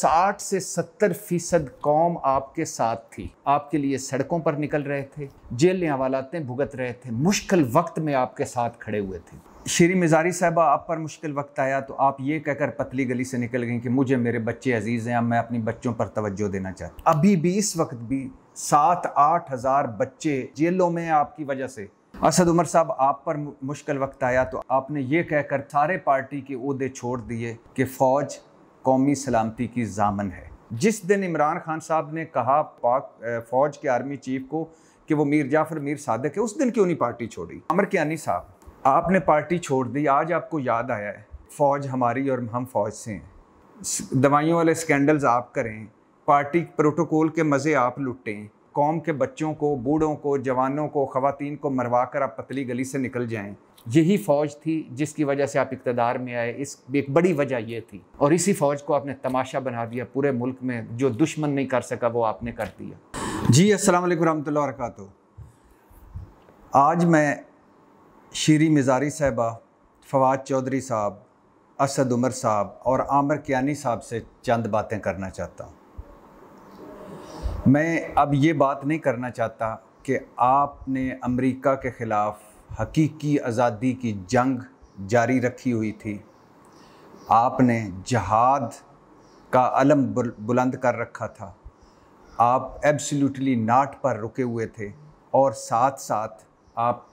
साठ से सत्तर फीसद कौम आपके साथ थी आपके लिए सड़कों पर निकल रहे थे जेल हवालातें भुगत रहे थे मुश्किल वक्त में आपके साथ खड़े हुए थे श्री मिजारी साहबा आप पर मुश्किल वक्त आया तो आप ये कहकर पतली गली से निकल गई कि मुझे मेरे बच्चे अजीज़ हैं अब मैं अपने बच्चों पर तवज्जो देना चाहती अभी भी इस वक्त भी सात आठ हज़ार बच्चे जेलों में आपकी वजह से असद उमर साहब आप पर मुश्किल वक्त आया तो आपने ये कहकर सारे पार्टी के उहदे छोड़ दिए कि फ़ौज कौमी सलामती की जामन है जिस दिन इमरान खान साहब ने कहा पाक फौज के आर्मी चीफ को कि वो मीर जाफर मीर सादक है उस दिन क्यों नहीं पार्टी छोड़ी अमर कियानी साहब आपने पार्टी छोड़ दी आज आपको याद आया है फौज हमारी और हम फौज से हैं दवाइयों वाले स्कैंडल्स आप करें पार्टी प्रोटोकॉल के मज़े आप लुटें कौम के बच्चों को बूढ़ों को जवानों को ख़वान को मरवा कर आप पतली गली से निकल जाएं यही फौज थी जिसकी वजह से आप इकतदार में आए इस एक बड़ी वजह ये थी और इसी फौज को आपने तमाशा बना दिया पूरे मुल्क में जो दुश्मन नहीं कर सका वो आपने कर दिया जी असल वालेकुम लरक आज मैं शीरी मज़ारी साहबा फवाद चौधरी साहब असद उमर साहब और आमर कियानी साहब से चंद बातें करना चाहता हूँ मैं अब ये बात नहीं करना चाहता कि आपने अमेरिका के ख़िलाफ़ हकीकी आज़ादी की जंग जारी रखी हुई थी आपने जहाद का अलम बुलंद कर रखा था आप एब्सोल्युटली नाट पर रुके हुए थे और साथ साथ आप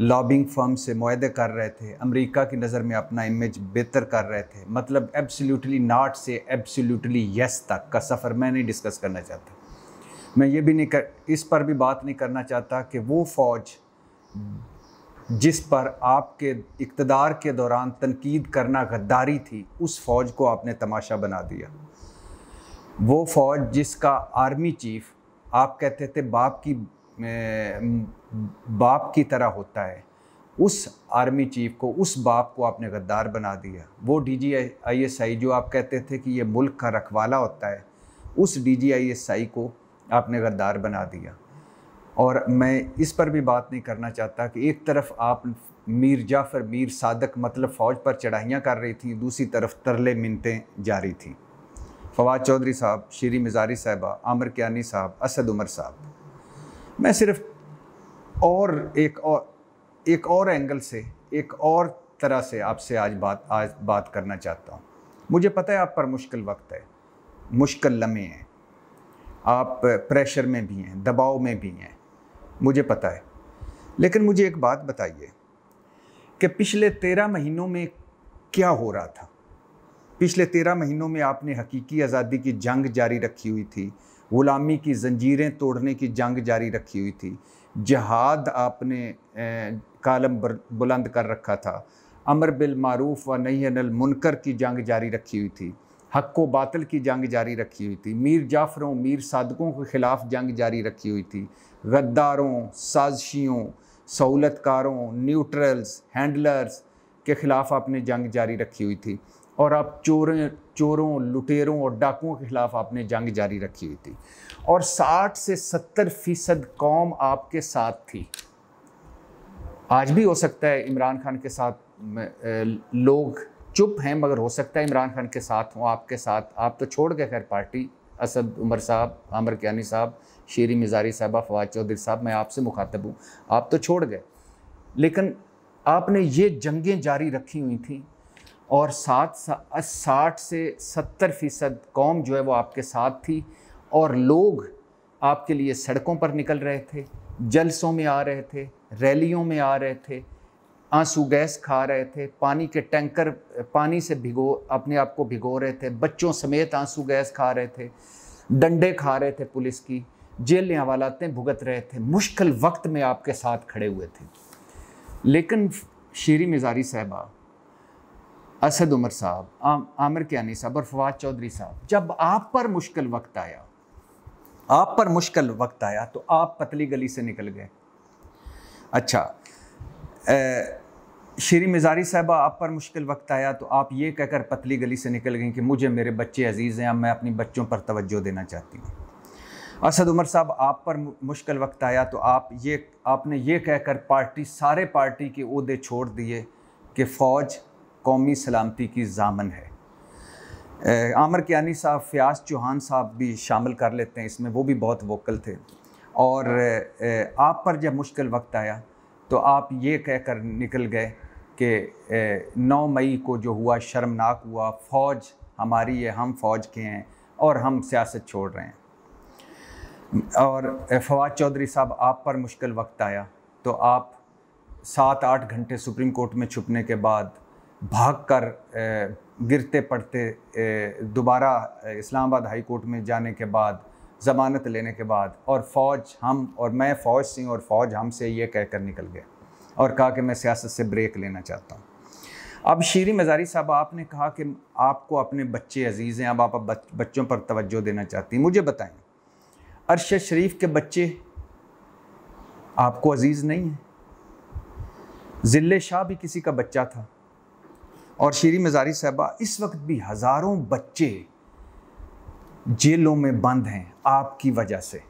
लॉबिंग फर्म से माहे कर रहे थे अमेरिका की नज़र में अपना इमेज बेहतर कर रहे थे मतलब एब्सोल्युटली नाट से एब्सोल्युटली यस तक का सफ़र मैं नहीं डिस्कस करना चाहता मैं ये भी नहीं कर इस पर भी बात नहीं करना चाहता कि वो फ़ौज जिस पर आपके इकतदार के दौरान तनकीद करना गद्दारी थी उस फ़ौज को आपने तमाशा बना दिया वो फ़ौज जिसका आर्मी चीफ आप कहते थे बाप की बाप की तरह होता है उस आर्मी चीफ को उस बाप को आपने गद्दार बना दिया वो D G I S I जो आप कहते थे कि ये मुल्क का रखवाला होता है उस D G I S I को आपने गद्दार बना दिया और मैं इस पर भी बात नहीं करना चाहता कि एक तरफ आप मीर जाफ़र मीर सादक मतलब फ़ौज पर चढ़ाइयाँ कर रही थी दूसरी तरफ तरले मिनतें जारी थी फवाद चौधरी साहब श्री मज़ारी साहबा आमिर क्यानी साहब असद उमर साहब मैं सिर्फ और एक और एक और एंगल से एक और तरह से आपसे आज बात आज बात करना चाहता हूँ मुझे पता है आप पर मुश्किल वक्त है मुश्किल लम्हे हैं आप प्रेशर में भी हैं दबाव में भी हैं मुझे पता है लेकिन मुझे एक बात बताइए कि पिछले तेरह महीनों में क्या हो रहा था पिछले तेरह महीनों में आपने हकीकी आज़ादी की जंग जारी रखी हुई थी ग़ुलामी की जंजीरें तोड़ने की जंग जारी रखी हुई थी जहाद आपने कालम बुलंद कर रखा था अमर बिल मारूफ व नहीं अनिल मुनकर की जंग जारी रखी हुई थी हक को की जंग जारी रखी हुई थी मीर जाफरों मीर सादकों के ख़िलाफ़ जंग जारी रखी हुई थी गद्दारों साजिशियों सहूलतकारों न्यूट्रल्स हैंडलर्स के ख़िलाफ़ आपने जंग जारी रखी हुई थी और आप चोरों चोरों लुटेरों और डाकुओं के ख़िलाफ़ आपने जंग जारी रखी हुई थी और 60 से 70 फ़ीसद कौम आपके साथ थी आज भी हो सकता है इमरान खान के साथ लोग चुप हैं मगर हो सकता है इमरान खान के साथ हों आपके साथ आप तो छोड़ गए खैर पार्टी असद उमर साहब आमर क्यानी साहब शेरी मिजारी साहबा फवाद चौधरी साहब मैं आपसे मुखातब हूँ आप तो छोड़ गए लेकिन आपने ये जंगें जारी रखी हुई थी और सात साठ से सत्तर फ़ीसद कौम जो है वो आपके साथ थी और लोग आपके लिए सड़कों पर निकल रहे थे जलसों में आ रहे थे रैलियों में आ रहे थे आंसू गैस खा रहे थे पानी के टैंकर पानी से भिगो अपने आप को भिगो रहे थे बच्चों समेत आंसू गैस खा रहे थे डंडे खा रहे थे पुलिस की जेल हवालातें भुगत रहे थे मुश्किल वक्त में आपके साथ खड़े हुए थे लेकिन शेरी मिजारी साहबा असद उमर साहब आम, आमिर क्यानी साहब और फवाद चौधरी साहब जब आप पर मुश्किल वक्त आया आप पर मुश्किल वक्त आया तो आप पतली गली से निकल गए अच्छा श्री मिजारी साहबा आप पर मुश्किल वक्त आया तो आप ये कहकर पतली गली से निकल गई कि मुझे मेरे बच्चे अजीज़ हैं अब मैं अपनी बच्चों पर तवज्जो देना चाहती हूँ असद उमर साहब आप पर मुश्किल वक्त आया तो आप ये आपने ये कहकर पार्टी सारे पार्टी के अहदे छोड़ दिए कि फ़ौज कौमी सलामती की जामन है आमर कियानी साहब फ़याज चौहान साहब भी शामिल कर लेते हैं इसमें वो भी बहुत वोकल थे और आप पर जब मुश्किल वक्त आया तो आप ये कहकर निकल गए कि नौ मई को जो हुआ शर्मनाक हुआ फ़ौज हमारी है हम फ़ौज के हैं और हम सियासत छोड़ रहे हैं और फवाद चौधरी साहब आप पर मुश्किल वक्त आया तो आप सात आठ घंटे सुप्रीम कोर्ट में छुपने के बाद भाग कर गिरते पड़ते दोबारा इस्लामाबाद हाई कोर्ट में जाने के बाद ज़मानत लेने के बाद और फ़ौज हम और मैं फ़ौज सिंह और फ़ौज हम से ये कहकर निकल गया और कहा कि मैं सियासत से ब्रेक लेना चाहता हूँ अब शीरी मज़ारी साहब आपने कहा कि आपको अपने बच्चे अजीज़ हैं अब आप बच्चों पर तवज्जो देना चाहती हैं मुझे बताएं अरशद शरीफ के बच्चे आपको अजीज़ नहीं हैं जिले शाह भी किसी का बच्चा था और शीरी मज़ारी साहबा इस वक्त भी हज़ारों बच्चे जेलों में बंद हैं आपकी वजह से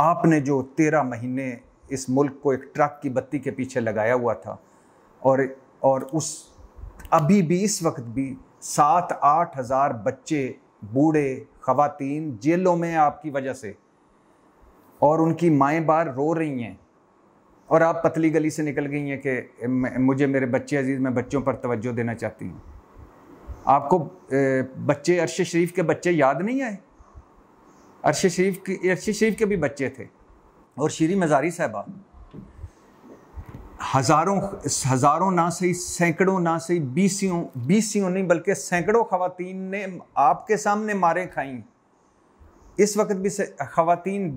आपने जो तेरह महीने इस मुल्क को एक ट्रक की बत्ती के पीछे लगाया हुआ था और और उस अभी भी इस वक्त भी सात आठ हज़ार बच्चे बूढ़े ख़वातीन जेलों में आपकी वजह से और उनकी माएँ बार रो रही हैं और आप पतली गली से निकल गई हैं कि मुझे मेरे बच्चे अजीज़ मैं बच्चों पर तवज्जो देना चाहती हूँ आपको बच्चे अरश शरीफ के बच्चे याद नहीं आए अरश शरीफ के अरश शरीफ के भी बच्चे थे और शीरी मज़ारी साहबा हज़ारों हज़ारों ना सही सैकड़ों ना सही बीसियों बीसियों नहीं बल्कि सैकड़ों खातन ने आपके सामने मारे खाई इस वक्त भी खातन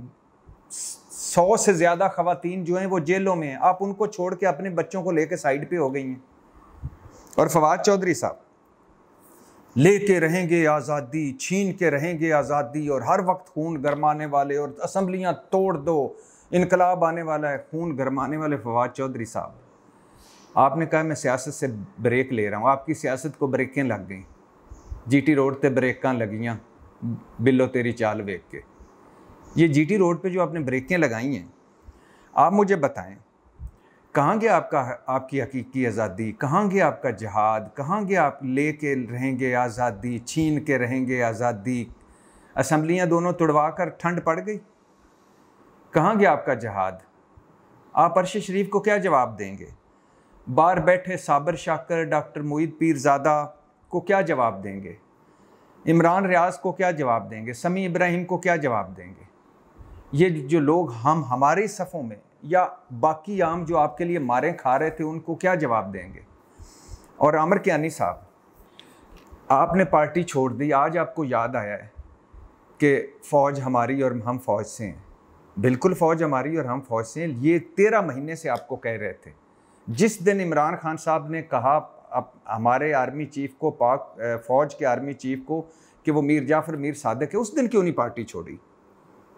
सौ से ज़्यादा खातन जो हैं वो जेलों में हैं आप उनको छोड़ के अपने बच्चों को लेके साइड पे हो गई हैं और फवाद चौधरी साहब लेके रहेंगे आज़ादी छीन के रहेंगे आज़ादी और हर वक्त खून गरमाने वाले और असम्बलियाँ तोड़ दो इनकलाब आने वाला है खून गरमाने वाले फवाद चौधरी साहब आपने कहा मैं सियासत से ब्रेक ले रहा हूँ आपकी सियासत को ब्रेकें लग गई जीटी रोड पर ब्रेकां लगियाँ बिल्लो तेरी चाल वेख के ये जीटी रोड पे जो आपने ब्रेकें लगाई हैं आप मुझे बताएं कहाँ गया आपका आपकी हकीकी आज़ादी कहाँ गया आपका जहाद कहाँ गया आप ले के रहेंगे आज़ादी छीन के रहेंगे आज़ादी असम्बलियाँ दोनों तुड़वा कर ठंड पड़ गई कहाँ गया आपका जहाद आप अरश शरीफ को क्या जवाब देंगे बार बैठे साबर शाकर डॉक्टर मोहित पीरजादा को क्या जवाब देंगे इमरान रियाज को क्या जवाब देंगे समी इब्राहिम को क्या जवाब देंगे ये जो लोग हम हमारे सफ़ों में या बाकी आम जो आपके लिए मारे खा रहे थे उनको क्या जवाब देंगे और आमर क्यानी साहब आपने पार्टी छोड़ दी आज आपको याद आया है कि फ़ौज हमारी और हम फौज से हैं बिल्कुल फौज हमारी और हम फौज से ये तेरह महीने से आपको कह रहे थे जिस दिन इमरान खान साहब ने कहा अब हमारे आर्मी चीफ को पाक फौज के आर्मी चीफ को कि वो मीर जाफर मीर सादक है उस दिन क्यों नहीं पार्टी छोड़ी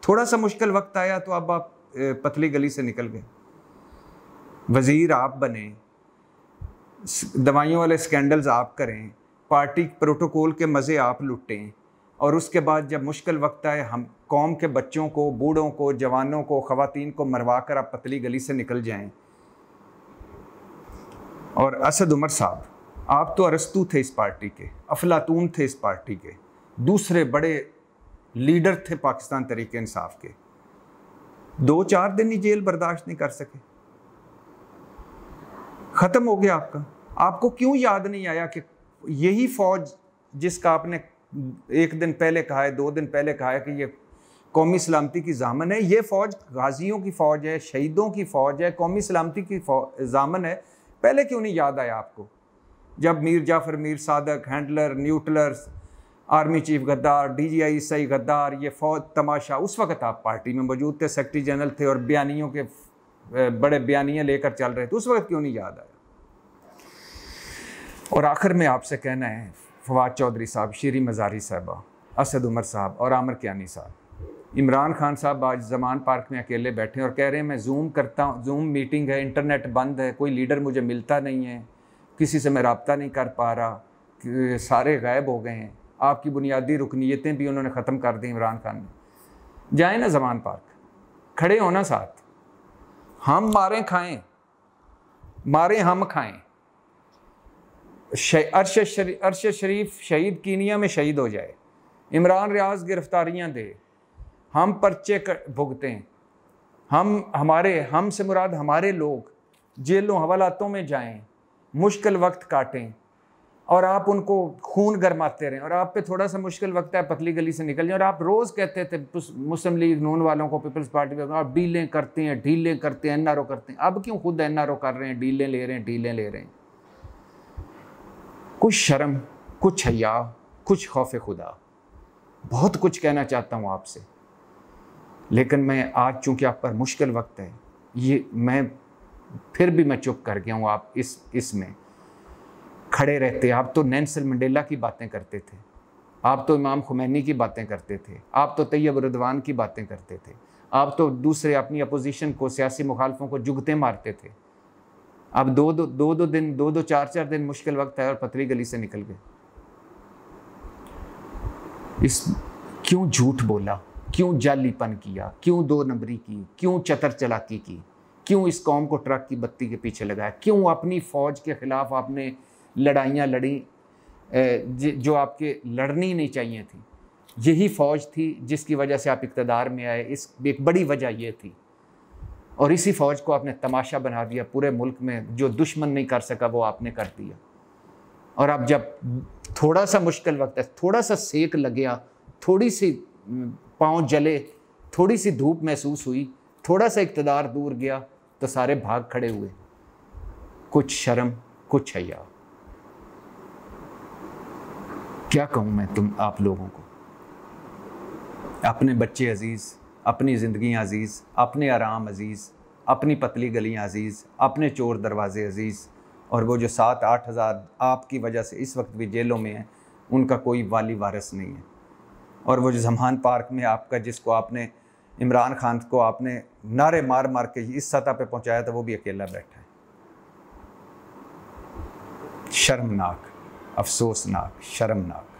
थोड़ा सा मुश्किल वक्त आया तो अब आप पतली गली से निकल गए वज़ीर आप बने दवाइयों वाले स्कैंडल्स आप करें पार्टी प्रोटोकॉल के मज़े आप लुटें और उसके बाद जब मुश्किल वक्त आए हम कौम के बच्चों को बूढ़ों को जवानों को ख़वान को मरवा कर आप पतली गली से निकल जाएं और असद उमर साहब आप तो अरस्तू थे इस पार्टी के अफलातून थे इस पार्टी के दूसरे बड़े लीडर थे पाकिस्तान तरीके इंसाफ के दो चार दिन ही जेल बर्दाश्त नहीं कर सके ख़त्म हो गया आपका आपको क्यों याद नहीं आया कि यही फौज जिसका आपने एक दिन पहले कहा है दो दिन पहले कहा है कि ये कौमी सलामती की जामन है ये फ़ौज गाजियों की फ़ौज है शहीदों की फ़ौज है कौमी सलामती की जामन है पहले क्यों नहीं याद आया आपको जब मीर जाफ़र मीर सादक हैंडलर न्यूटलर आर्मी चीफ गद्दार डीजीआई सही गद्दार ये फौज तमाशा उस वक्त आप पार्टी में मौजूद थे सेक्रटरी जनरल थे और बयानियों के बड़े बयानियाँ लेकर चल रहे थे उस वक्त क्यों नहीं याद आया और आखिर में आपसे कहना है फवाद चौधरी साहब शीरी मज़ारी साहबा असद उमर साहब और आमर क्यानी साहब इमरान खान साहब आज जमान पार्क में अकेले बैठे हैं और कह रहे हैं मैं जूम करता हूँ जूम मीटिंग है इंटरनेट बंद है कोई लीडर मुझे मिलता नहीं है किसी से मैं रबता नहीं कर पा रहा सारे गायब हो गए हैं आपकी बुनियादी रुकनीतें भी उन्होंने ख़त्म कर दी इमरान खान ने जाए ना जमान पार्क खड़े हो ना साथ हम मारें खाएं मारें हम खाएं अरशद शरी, अरशद शरीफ शहीद कीनिया में शहीद हो जाए इमरान रियाज गिरफ्तारियां दे हम पर्चे भुगतें हम हमारे हम से मुराद हमारे लोग जेलों हवालातों में जाएं मुश्किल वक्त काटें और आप उनको खून गरमाते रहें और आप पे थोड़ा सा मुश्किल वक्त है पतली गली से निकल जाएं और आप रोज़ कहते थे मुस्लिम लीग नून वालों को पीपल्स पार्टी को आप डीलें करते हैं डीलें करते हैं एन करते हैं अब क्यों खुद एन कर रहे हैं डीलें ले रहे हैं डीलें ले रहे हैं कुछ शर्म कुछ हया कुछ खौफ खुदा बहुत कुछ कहना चाहता हूँ आपसे लेकिन मैं आज चूँकि आप पर मुश्किल वक्त है ये मैं फिर भी मैं चुप कर गया हूँ आप इस इसमें खड़े रहते आप तो नैनसल मंडेला की बातें करते थे आप तो इमाम खुमैनी की बातें करते थे आप तो तैयब रदवान की बातें करते थे आप तो दूसरे अपनी अपोजिशन को सियासी मुखालफों को जुगते मारते थे अब दो दो दो दो दिन दो दो चार चार दिन मुश्किल वक्त है और पतली गली से निकल गए इस क्यों झूठ बोला क्यों जालीपन किया क्यों दो नंबरी की क्यों चतर चलाकी की क्यों इस कौम को ट्रक की बत्ती के पीछे लगाया क्यों अपनी फ़ौज के ख़िलाफ़ आपने लड़ाइयाँ लड़ी जो आपके लड़नी नहीं चाहिए थी यही फ़ौज थी जिसकी वजह से आप इकतदार में आए इस एक बड़ी वजह यह थी और इसी फौज को आपने तमाशा बना दिया पूरे मुल्क में जो दुश्मन नहीं कर सका वो आपने कर दिया और अब जब थोड़ा सा मुश्किल वक्त है थोड़ा सा सेक लग गया थोड़ी सी पाँव जले थोड़ी सी धूप महसूस हुई थोड़ा सा इकतदार दूर गया तो सारे भाग खड़े हुए कुछ शर्म कुछ हया क्या कहूँ मैं तुम आप लोगों को अपने बच्चे अजीज़ अपनी ज़िंदगी अज़ीज़ अपने आराम अज़ीज़ अपनी पतली गलियाँ अज़ीज़ अपने चोर दरवाज़े अज़ीज़ और वो जो सात आठ हज़ार आपकी वजह से इस वक्त भी जेलों में हैं उनका कोई वाली वारस नहीं है और वो जो जमान पार्क में आपका जिसको आपने इमरान खान को आपने नारे मार मार के इस सतह पे पहुंचाया था वो भी अकेला बैठा है शर्मनाक अफसोसनाक शर्मनाक